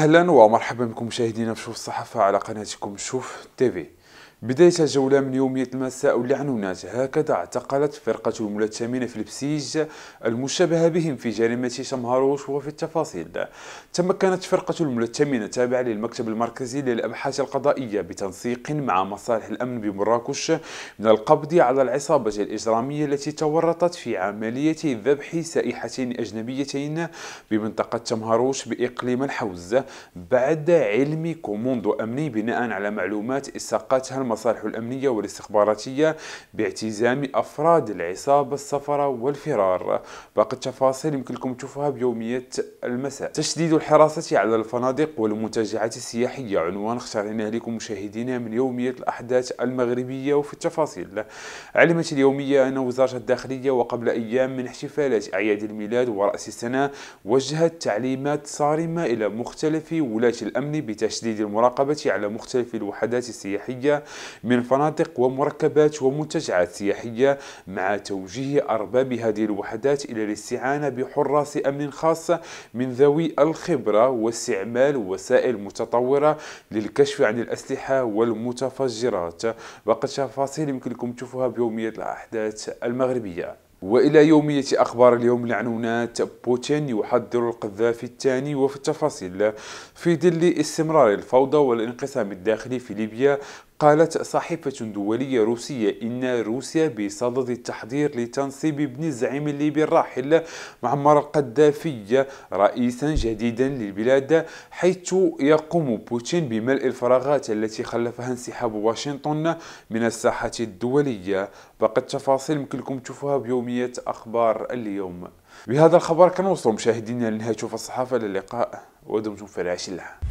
اهلا ومرحبا بكم مشاهدينا شوف الصحافه على قناتكم شوف في بداية جولة من يومية المساء والعنونات هكذا اعتقلت فرقة الملتمين في البسيج المشابهة بهم في جريمة شمهاروش وفي التفاصيل تمكنت فرقة الملتمين تابعة للمكتب المركزي للأبحاث القضائية بتنسيق مع مصالح الأمن بمراكش من القبض على العصابة الإجرامية التي تورطت في عملية ذبح سائحتين أجنبيتين بمنطقة شمهاروش بإقليم الحوز بعد علم كوموندو أمني بناء على معلومات استقاتها مصالحه الأمنية والاستخباراتية باعتزام أفراد العصابة السفر والفرار باقي التفاصيل يمكنكم تشوفها بيومية المساء تشديد الحراسة على الفنادق والمنتجعات السياحية عنوان اختاريناه لكم مشاهدينا من يومية الأحداث المغربية وفي التفاصيل علمت اليومية أن وزارة الداخلية وقبل أيام من احتفالات أعياد الميلاد ورأس السنة وجهت تعليمات صارمة إلى مختلف ولاة الأمن بتشديد المراقبة على مختلف الوحدات السياحية من فنادق ومركبات ومنتجعات سياحية مع توجيه أرباب هذه الوحدات إلى الاستعانة بحراس أمن خاص من ذوي الخبرة واستعمال وسائل متطورة للكشف عن الأسلحة والمتفجرات وقد تفاصيل يمكنكم تشوفوها بيومية الأحداث المغربية وإلى يومية أخبار اليوم العنونات بوتين يحذر القذافي الثاني وفي التفاصيل في ظل استمرار الفوضى والانقسام الداخلي في ليبيا قالت صحيفة دولية روسية إن روسيا بصدد التحضير لتنصيب ابن الزعيم الليبي الراحل معمر القذافي رئيسا جديدا للبلاد حيث يقوم بوتين بملء الفراغات التي خلفها انسحاب واشنطن من الساحة الدولية باقي التفاصيل يمكنكم تشوفوها بيومية أخبار اليوم بهذا الخبر كنوصل مشاهدينا لنهاية شوف الصحافة للقاء ودمتم في العشلة